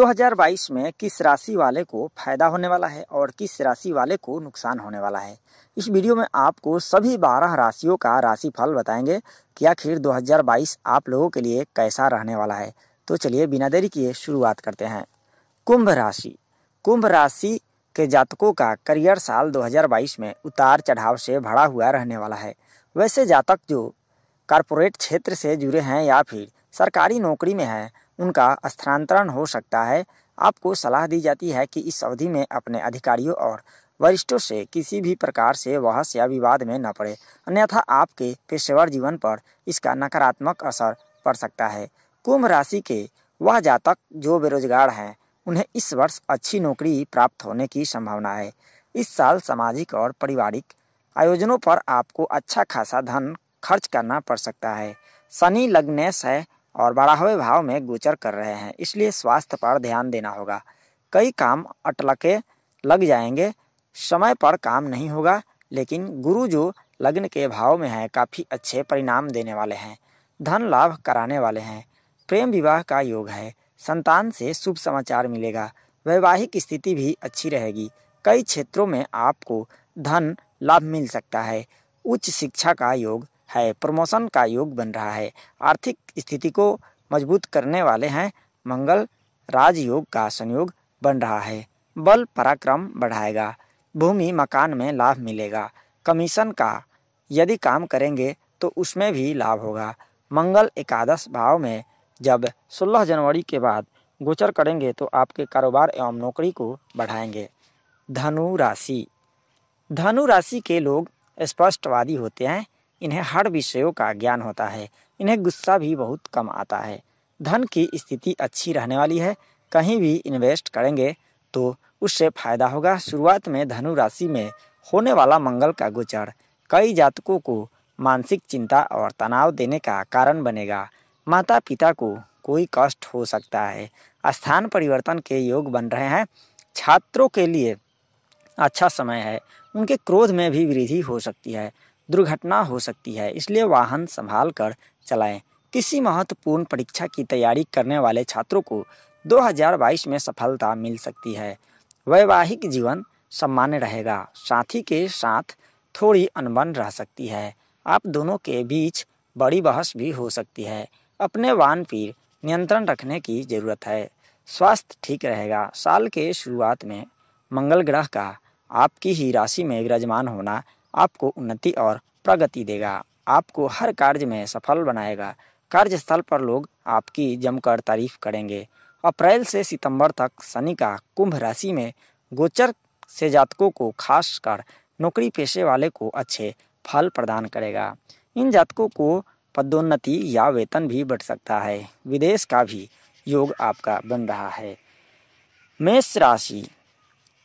2022 में किस राशि वाले को फायदा होने वाला है और किस राशि वाले को नुकसान होने वाला है इस वीडियो में आपको सभी 12 राशियों का राशिफल बताएंगे कि आखिर 2022 आप लोगों के लिए कैसा रहने वाला है तो चलिए बिना देरी किए शुरुआत करते हैं कुंभ राशि कुंभ राशि के जातकों का करियर साल 2022 में उतार चढ़ाव से भरा हुआ रहने वाला है वैसे जातक जो कारपोरेट क्षेत्र से जुड़े हैं या फिर सरकारी नौकरी में हैं उनका स्थानांतरण हो सकता है आपको सलाह दी जाती है कि इस अवधि में अपने अधिकारियों और वरिष्ठों से किसी भी प्रकार से बहस या विवाद में न पड़े अन्यथा आपके पेशेवर जीवन पर इसका नकारात्मक असर पड़ सकता है कुंभ राशि के वह जातक जो बेरोजगार हैं उन्हें इस वर्ष अच्छी नौकरी प्राप्त होने की संभावना है इस साल सामाजिक और पारिवारिक आयोजनों पर आपको अच्छा खासा धन खर्च करना पड़ सकता है शनि लग्नेश है और बढ़ावे भाव में गोचर कर रहे हैं इसलिए स्वास्थ्य पर ध्यान देना होगा कई काम अटलके लग जाएंगे समय पर काम नहीं होगा लेकिन गुरु जो लग्न के भाव में है काफ़ी अच्छे परिणाम देने वाले हैं धन लाभ कराने वाले हैं प्रेम विवाह का योग है संतान से शुभ समाचार मिलेगा वैवाहिक स्थिति भी अच्छी रहेगी कई क्षेत्रों में आपको धन लाभ मिल सकता है उच्च शिक्षा का योग है प्रमोशन का योग बन रहा है आर्थिक स्थिति को मजबूत करने वाले हैं मंगल राजयोग का संयोग बन रहा है बल पराक्रम बढ़ाएगा भूमि मकान में लाभ मिलेगा कमीशन का यदि काम करेंगे तो उसमें भी लाभ होगा मंगल एकादश भाव में जब 16 जनवरी के बाद गोचर करेंगे तो आपके कारोबार एवं नौकरी को बढ़ाएंगे धनु राशि धनु राशि के लोग स्पष्टवादी होते हैं इन्हें हर विषयों का ज्ञान होता है इन्हें गुस्सा भी बहुत कम आता है धन की स्थिति अच्छी रहने वाली है कहीं भी इन्वेस्ट करेंगे तो उससे फायदा होगा शुरुआत में धनु राशि में होने वाला मंगल का गोचर कई जातकों को मानसिक चिंता और तनाव देने का कारण बनेगा माता पिता को कोई कष्ट हो सकता है स्थान परिवर्तन के योग बन रहे हैं छात्रों के लिए अच्छा समय है उनके क्रोध में भी वृद्धि हो सकती है दुर्घटना हो सकती है इसलिए वाहन संभाल कर चलाएं किसी महत्वपूर्ण परीक्षा की तैयारी करने वाले छात्रों को 2022 में सफलता मिल सकती है वैवाहिक जीवन सम्मान्य रहेगा साथी के साथ थोड़ी अनबन रह सकती है आप दोनों के बीच बड़ी बहस भी हो सकती है अपने वाहन पर नियंत्रण रखने की जरूरत है स्वास्थ्य ठीक रहेगा साल के शुरुआत में मंगल ग्रह का आपकी ही राशि में विराजमान होना आपको उन्नति और प्रगति देगा आपको हर कार्य में सफल बनाएगा कार्यस्थल पर लोग आपकी जमकर तारीफ करेंगे अप्रैल से सितंबर तक शनि का कुंभ राशि में गोचर से जातकों को खासकर नौकरी पेशे वाले को अच्छे फल प्रदान करेगा इन जातकों को पदोन्नति या वेतन भी बढ़ सकता है विदेश का भी योग आपका बन रहा है मेष राशि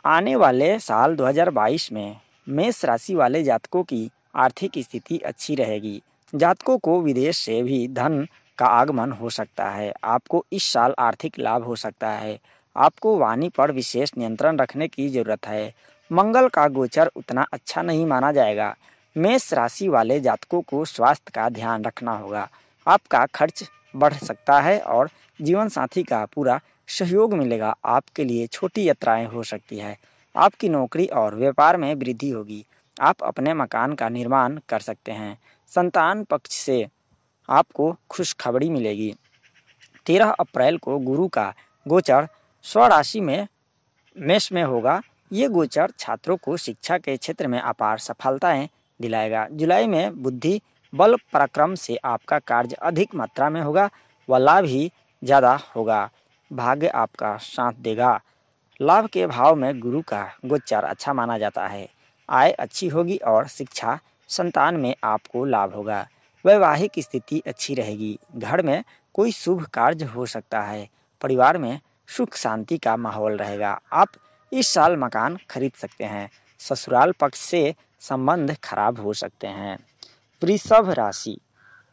आने वाले साल 2022 में मेष राशि वाले जातकों की आर्थिक स्थिति अच्छी रहेगी जातकों को विदेश से भी धन का आगमन हो सकता है आपको इस साल आर्थिक लाभ हो सकता है आपको वाणी पर विशेष नियंत्रण रखने की जरूरत है मंगल का गोचर उतना अच्छा नहीं माना जाएगा मेष राशि वाले जातकों को स्वास्थ्य का ध्यान रखना होगा आपका खर्च बढ़ सकता है और जीवन साथी का पूरा सहयोग मिलेगा आपके लिए छोटी यात्राएं हो सकती है आपकी नौकरी और व्यापार में वृद्धि होगी आप अपने मकान का निर्माण कर सकते हैं संतान पक्ष से आपको खुशखबरी मिलेगी तेरह अप्रैल को गुरु का गोचर स्वराशि में मेष में होगा ये गोचर छात्रों को शिक्षा के क्षेत्र में अपार सफलताएं दिलाएगा जुलाई में बुद्धि बल पराक्रम से आपका कार्य अधिक मात्रा में होगा व लाभ ही ज़्यादा होगा भाग्य आपका साथ देगा लाभ के भाव में गुरु का गोचर अच्छा माना जाता है आय अच्छी होगी और शिक्षा संतान में आपको लाभ होगा वैवाहिक स्थिति अच्छी रहेगी घर में कोई शुभ कार्य हो सकता है परिवार में सुख शांति का माहौल रहेगा आप इस साल मकान खरीद सकते हैं ससुराल पक्ष से संबंध खराब हो सकते हैं वृषभ राशि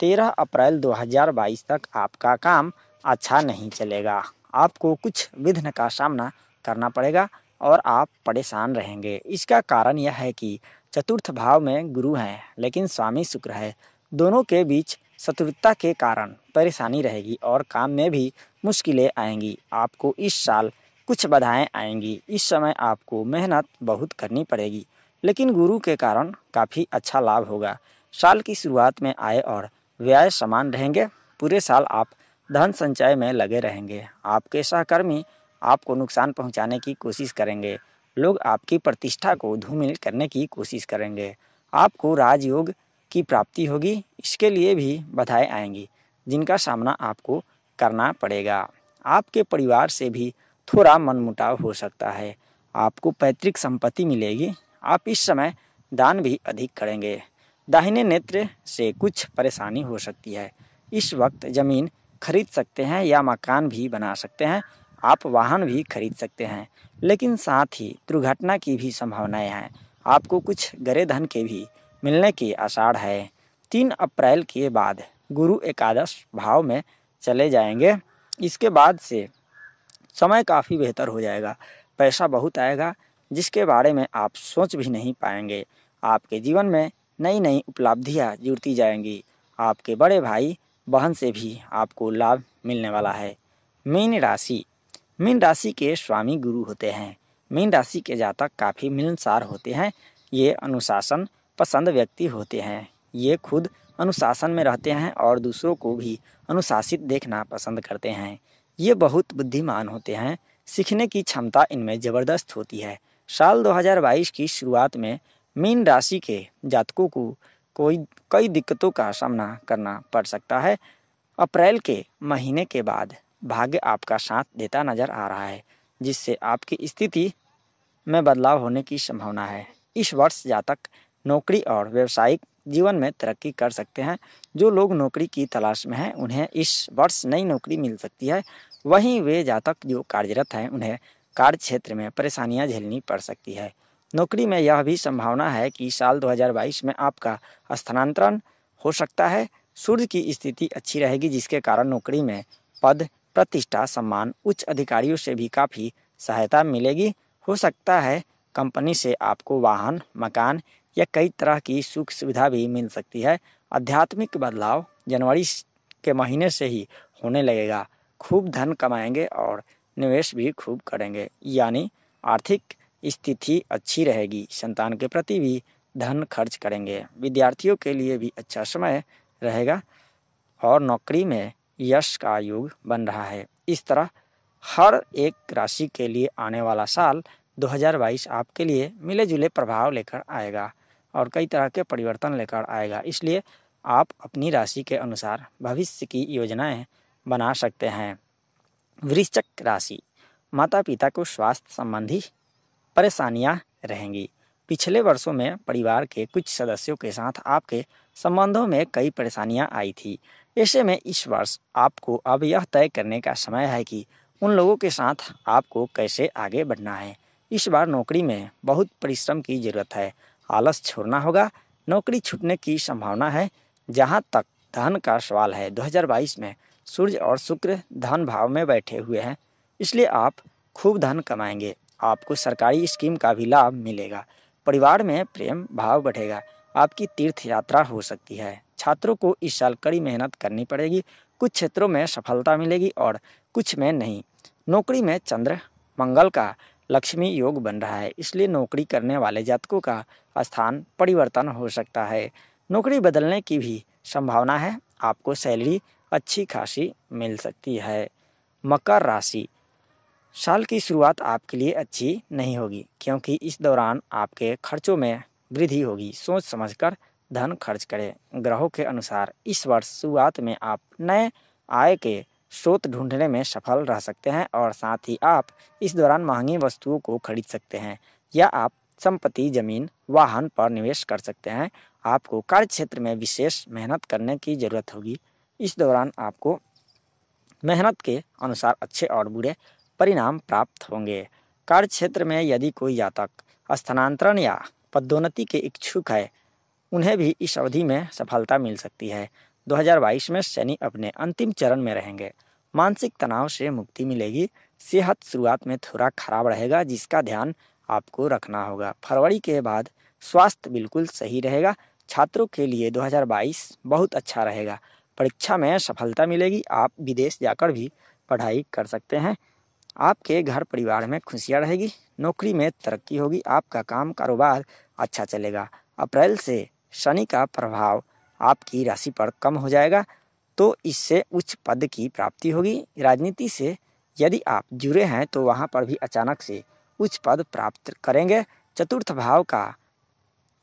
13 अप्रैल 2022 तक आपका काम अच्छा नहीं चलेगा आपको कुछ विघ्न का सामना करना पड़ेगा और आप परेशान रहेंगे इसका कारण यह है कि चतुर्थ भाव में गुरु हैं लेकिन स्वामी शुक्र है दोनों के बीच शत्रुता के कारण परेशानी रहेगी और काम में भी मुश्किलें आएंगी आपको इस साल कुछ बधाएं आएंगी इस समय आपको मेहनत बहुत करनी पड़ेगी लेकिन गुरु के कारण काफ़ी अच्छा लाभ होगा साल की शुरुआत में आए और व्यय समान रहेंगे पूरे साल आप धन संचय में लगे रहेंगे आपके सहकर्मी आपको नुकसान पहुंचाने की कोशिश करेंगे लोग आपकी प्रतिष्ठा को धूमिल करने की कोशिश करेंगे आपको राजयोग की प्राप्ति होगी इसके लिए भी बधाएं आएंगी जिनका सामना आपको करना पड़ेगा आपके परिवार से भी थोड़ा मनमुटाव हो सकता है आपको पैतृक संपत्ति मिलेगी आप इस समय दान भी अधिक करेंगे दाहिने नेत्र से कुछ परेशानी हो सकती है इस वक्त ज़मीन खरीद सकते हैं या मकान भी बना सकते हैं आप वाहन भी खरीद सकते हैं लेकिन साथ ही दुर्घटना की भी संभावनाएं हैं आपको कुछ गरे धन के भी मिलने के आषाढ़ है तीन अप्रैल के बाद गुरु एकादश भाव में चले जाएंगे इसके बाद से समय काफ़ी बेहतर हो जाएगा पैसा बहुत आएगा जिसके बारे में आप सोच भी नहीं पाएंगे आपके जीवन में नई नई उपलब्धियाँ जुड़ती जाएंगी आपके बड़े भाई बहन से भी आपको लाभ मिलने वाला है मीन राशि मीन राशि के स्वामी गुरु होते हैं मीन राशि के जातक काफ़ी मिलनसार होते हैं ये अनुशासन पसंद व्यक्ति होते हैं ये खुद अनुशासन में रहते हैं और दूसरों को भी अनुशासित देखना पसंद करते हैं ये बहुत बुद्धिमान होते हैं सीखने की क्षमता इनमें ज़बरदस्त होती है साल 2022 की शुरुआत में मीन राशि के जातकों को कोई कई दिक्कतों का सामना करना पड़ सकता है अप्रैल के महीने के बाद भाग्य आपका साथ देता नजर आ रहा है जिससे आपकी स्थिति में बदलाव होने की संभावना है इस वर्ष जातक नौकरी और व्यवसायिक जीवन में तरक्की कर सकते हैं जो लोग नौकरी की तलाश में हैं उन्हें इस वर्ष नई नौकरी मिल सकती है वहीं वे जातक जो कार्यरत हैं उन्हें कार्य क्षेत्र में परेशानियां झेलनी पड़ सकती है नौकरी में यह भी संभावना है कि साल 2022 में आपका स्थानांतरण हो सकता है सूर्य की स्थिति अच्छी रहेगी जिसके कारण नौकरी में पद प्रतिष्ठा सम्मान उच्च अधिकारियों से भी काफ़ी सहायता मिलेगी हो सकता है कंपनी से आपको वाहन मकान या कई तरह की सुख सुविधा भी मिल सकती है आध्यात्मिक बदलाव जनवरी के महीने से ही होने लगेगा खूब धन कमाएंगे और निवेश भी खूब करेंगे यानी आर्थिक स्थिति अच्छी रहेगी संतान के प्रति भी धन खर्च करेंगे विद्यार्थियों के लिए भी अच्छा समय रहेगा और नौकरी में यश का युग बन रहा है इस तरह हर एक राशि के लिए आने वाला साल 2022 आपके लिए मिले जुले प्रभाव लेकर आएगा और कई तरह के परिवर्तन लेकर आएगा इसलिए आप अपनी राशि के अनुसार भविष्य की योजनाएं बना सकते हैं वृश्चक राशि माता पिता को स्वास्थ्य संबंधी परेशानियां रहेंगी पिछले वर्षों में परिवार के कुछ सदस्यों के साथ आपके संबंधों में कई परेशानियां आई थी ऐसे में इस वर्ष आपको अब यह तय करने का समय है कि उन लोगों के साथ आपको कैसे आगे बढ़ना है इस बार नौकरी में बहुत परिश्रम की जरूरत है आलस छोड़ना होगा नौकरी छूटने की संभावना है जहाँ तक धन का सवाल है 2022 में सूर्य और शुक्र धन भाव में बैठे हुए हैं इसलिए आप खूब धन कमाएंगे आपको सरकारी स्कीम का भी लाभ मिलेगा परिवार में प्रेम भाव बढ़ेगा आपकी तीर्थ यात्रा हो सकती है छात्रों को इस साल कड़ी मेहनत करनी पड़ेगी कुछ क्षेत्रों में सफलता मिलेगी और कुछ में नहीं नौकरी में चंद्र मंगल का लक्ष्मी योग बन रहा है इसलिए नौकरी करने वाले जातकों का स्थान परिवर्तन हो सकता है नौकरी बदलने की भी संभावना है आपको सैलरी अच्छी खासी मिल सकती है मकर राशि साल की शुरुआत आपके लिए अच्छी नहीं होगी क्योंकि इस दौरान आपके खर्चों में वृद्धि होगी सोच समझकर धन खर्च करें ग्रहों के अनुसार इस वर्ष शुरुआत में आप नए आय के स्रोत ढूंढने में सफल रह सकते हैं और साथ ही आप इस दौरान महंगी वस्तुओं को खरीद सकते हैं या आप संपत्ति जमीन वाहन पर निवेश कर सकते हैं आपको कार्य क्षेत्र में विशेष मेहनत करने की ज़रूरत होगी इस दौरान आपको मेहनत के अनुसार अच्छे और बुरे परिणाम प्राप्त होंगे कार्य क्षेत्र में यदि कोई जातक स्थानांतरण या पदोन्नति के इच्छुक है उन्हें भी इस अवधि में सफलता मिल सकती है 2022 में शनि अपने अंतिम चरण में रहेंगे मानसिक तनाव से मुक्ति मिलेगी सेहत शुरुआत में थोड़ा खराब रहेगा जिसका ध्यान आपको रखना होगा फरवरी के बाद स्वास्थ्य बिल्कुल सही रहेगा छात्रों के लिए 2022 बहुत अच्छा रहेगा परीक्षा में सफलता मिलेगी आप विदेश जाकर भी पढ़ाई कर सकते हैं आपके घर परिवार में खुशियाँ रहेगी नौकरी में तरक्की होगी आपका काम कारोबार अच्छा चलेगा अप्रैल से शनि का प्रभाव आपकी राशि पर कम हो जाएगा तो इससे उच्च पद की प्राप्ति होगी राजनीति से यदि आप जुड़े हैं तो वहाँ पर भी अचानक से उच्च पद प्राप्त करेंगे चतुर्थ भाव का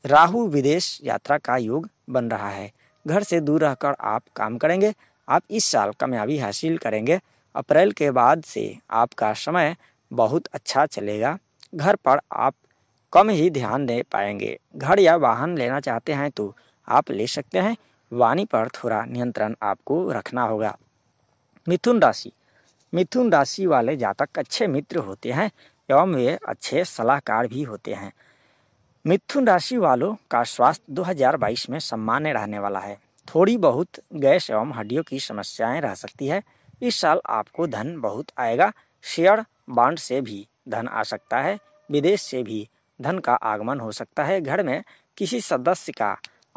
राहु विदेश यात्रा का योग बन रहा है घर से दूर रहकर आप काम करेंगे आप इस साल कामयाबी हासिल करेंगे अप्रैल के बाद से आपका समय बहुत अच्छा चलेगा घर पर आप कम ही ध्यान दे पाएंगे घर या वाहन लेना चाहते हैं तो आप ले सकते हैं वाणी पर थोड़ा नियंत्रण आपको रखना होगा मिथुन राशि मिथुन राशि वाले जातक अच्छे मित्र होते हैं एवं वे अच्छे सलाहकार भी होते हैं मिथुन राशि वालों का स्वास्थ्य 2022 में सम्मान्य रहने वाला है थोड़ी बहुत गैस एवं हड्डियों की समस्याएं रह सकती है इस साल आपको धन बहुत आएगा शेयर बांड से भी धन आ सकता है विदेश से भी धन का आगमन हो सकता है घर में किसी सदस्य का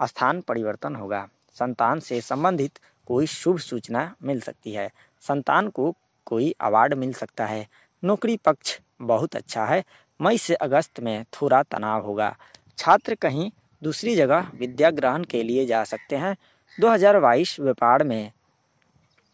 स्थान परिवर्तन होगा संतान से संबंधित कोई शुभ सूचना मिल सकती है संतान को कोई अवार्ड मिल सकता है नौकरी पक्ष बहुत अच्छा है मई से अगस्त में थोड़ा तनाव होगा छात्र कहीं दूसरी जगह विद्या ग्रहण के लिए जा सकते हैं 2022 व्यापार में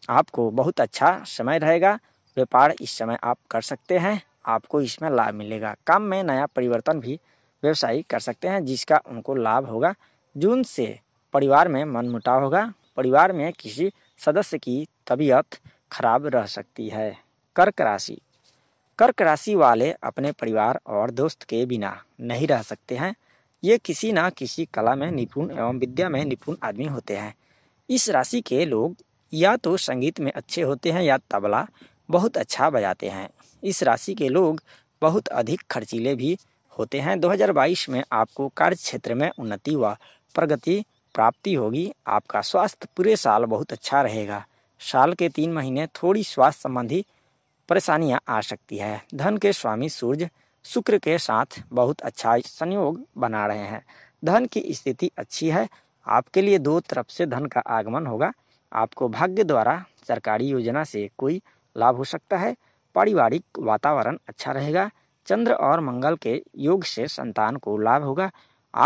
आपको बहुत अच्छा समय रहेगा व्यापार इस समय आप कर सकते हैं आपको इसमें लाभ मिलेगा काम में नया परिवर्तन भी व्यवसायी कर सकते हैं जिसका उनको लाभ होगा जून से परिवार में मनमुटाव होगा परिवार में किसी सदस्य की तबीयत खराब रह सकती है कर्क राशि कर्क राशि वाले अपने परिवार और दोस्त के बिना नहीं रह सकते हैं ये किसी ना किसी कला में निपुण एवं विद्या में निपुण आदमी होते हैं इस राशि के लोग या तो संगीत में अच्छे होते हैं या तबला बहुत अच्छा बजाते हैं इस राशि के लोग बहुत अधिक खर्चीले भी होते हैं 2022 में आपको कार्य क्षेत्र में उन्नति व प्रगति प्राप्ति होगी आपका स्वास्थ्य पूरे साल बहुत अच्छा रहेगा साल के तीन महीने थोड़ी स्वास्थ्य संबंधी परेशानियां आ सकती है धन के स्वामी सूर्य शुक्र के साथ बहुत अच्छा संयोग बना रहे हैं धन की स्थिति अच्छी है आपके लिए दो तरफ से धन का आगमन होगा आपको भाग्य द्वारा सरकारी योजना से कोई लाभ हो सकता है पारिवारिक वातावरण अच्छा रहेगा चंद्र और मंगल के योग से संतान को लाभ होगा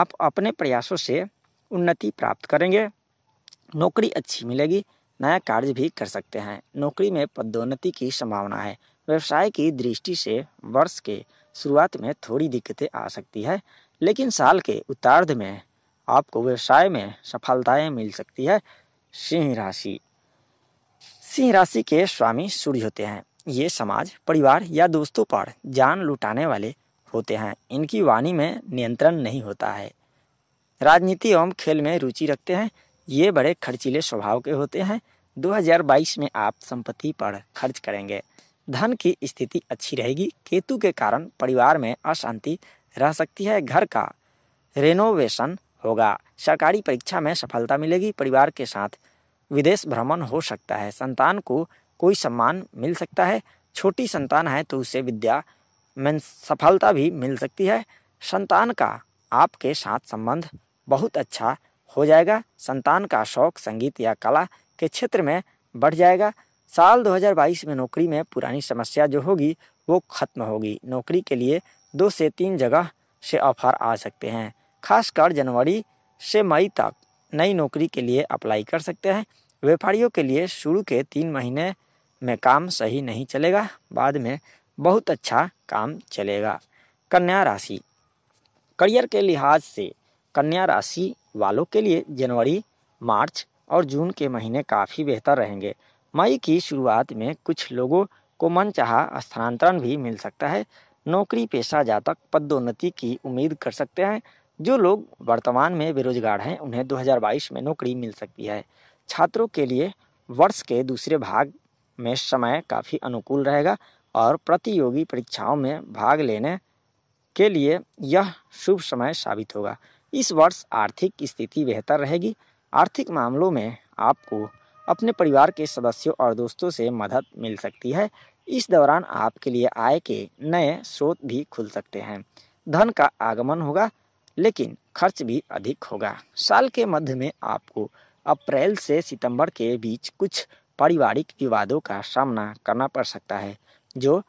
आप अपने प्रयासों से उन्नति प्राप्त करेंगे नौकरी अच्छी मिलेगी नया कार्य भी कर सकते हैं नौकरी में पदोन्नति की संभावना है व्यवसाय की दृष्टि से वर्ष के शुरुआत में थोड़ी दिक्कतें आ सकती है लेकिन साल के उतार्ध में आपको व्यवसाय में सफलताएं मिल सकती है सिंह राशि सिंह राशि के स्वामी सूर्य होते हैं ये समाज परिवार या दोस्तों पर जान लुटाने वाले होते हैं इनकी वाणी में नियंत्रण नहीं होता है राजनीति एवं खेल में रुचि रखते हैं ये बड़े खर्चीले स्वभाव के होते हैं 2022 में आप संपत्ति पर खर्च करेंगे धन की स्थिति अच्छी रहेगी केतु के कारण परिवार में अशांति रह सकती है घर का रेनोवेशन होगा सरकारी परीक्षा में सफलता मिलेगी परिवार के साथ विदेश भ्रमण हो सकता है संतान को कोई सम्मान मिल सकता है छोटी संतान है तो उसे विद्या में सफलता भी मिल सकती है संतान का आपके साथ संबंध बहुत अच्छा हो जाएगा संतान का शौक संगीत या कला के क्षेत्र में बढ़ जाएगा साल 2022 में नौकरी में पुरानी समस्या जो होगी वो खत्म होगी नौकरी के लिए दो से तीन जगह से ऑफर आ सकते हैं खासकर जनवरी से मई तक नई नौकरी के लिए अप्लाई कर सकते हैं व्यापारियों के लिए शुरू के तीन महीने में काम सही नहीं चलेगा बाद में बहुत अच्छा काम चलेगा कन्या राशि करियर के लिहाज से कन्या राशि वालों के लिए जनवरी मार्च और जून के महीने काफ़ी बेहतर रहेंगे मई की शुरुआत में कुछ लोगों को मन चाह स्थानांतरण भी मिल सकता है नौकरी पेशा जातक पदोन्नति की उम्मीद कर सकते हैं जो लोग वर्तमान में बेरोजगार हैं उन्हें 2022 में नौकरी मिल सकती है छात्रों के लिए वर्ष के दूसरे भाग में समय काफ़ी अनुकूल रहेगा और प्रतियोगी परीक्षाओं में भाग लेने के लिए यह शुभ समय साबित होगा इस वर्ष आर्थिक स्थिति बेहतर रहेगी आर्थिक मामलों में आपको अपने परिवार के सदस्यों और दोस्तों से मदद मिल सकती है इस दौरान आपके लिए आय के नए स्रोत भी खुल सकते हैं धन का आगमन होगा लेकिन खर्च भी अधिक होगा साल के मध्य में आपको अप्रैल से सितंबर के बीच कुछ पारिवारिक विवादों का सामना करना पड़ सकता है जो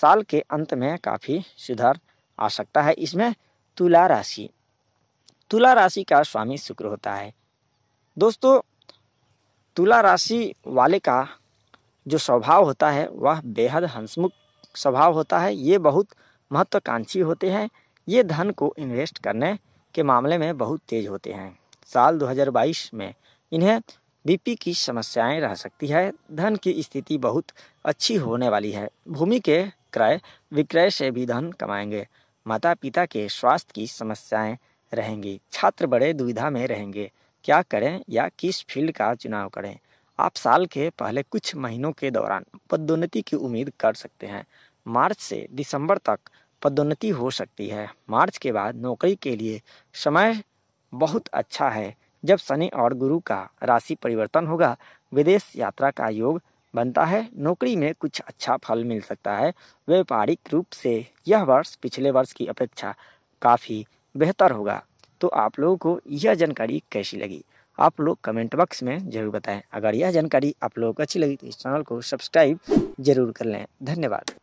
साल के अंत में काफ़ी सुधार आ सकता है इसमें तुला राशि तुला राशि का स्वामी शुक्र होता है दोस्तों तुला राशि वाले का जो स्वभाव होता है वह बेहद हंसमुख स्वभाव होता है ये बहुत महत्वाकांक्षी होते हैं ये धन को इन्वेस्ट करने के मामले में बहुत तेज होते हैं साल 2022 में इन्हें बीपी की समस्याएं रह सकती है धन की स्थिति बहुत अच्छी होने वाली है भूमि के क्रय विक्रय से भी धन कमाएंगे माता पिता के स्वास्थ्य की समस्याएं रहेंगी छात्र बड़े दुविधा में रहेंगे क्या करें या किस फील्ड का चुनाव करें आप साल के पहले कुछ महीनों के दौरान पदोन्नति की उम्मीद कर सकते हैं मार्च से दिसंबर तक पदोन्नति हो सकती है मार्च के बाद नौकरी के लिए समय बहुत अच्छा है जब शनि और गुरु का राशि परिवर्तन होगा विदेश यात्रा का योग बनता है नौकरी में कुछ अच्छा फल मिल सकता है व्यापारिक रूप से यह वर्ष पिछले वर्ष की अपेक्षा काफ़ी बेहतर होगा तो आप लोगों को यह जानकारी कैसी लगी आप लोग कमेंट बॉक्स में जरूर बताएं अगर यह जानकारी आप लोगों को अच्छी लगी तो इस चैनल को सब्सक्राइब जरूर कर लें धन्यवाद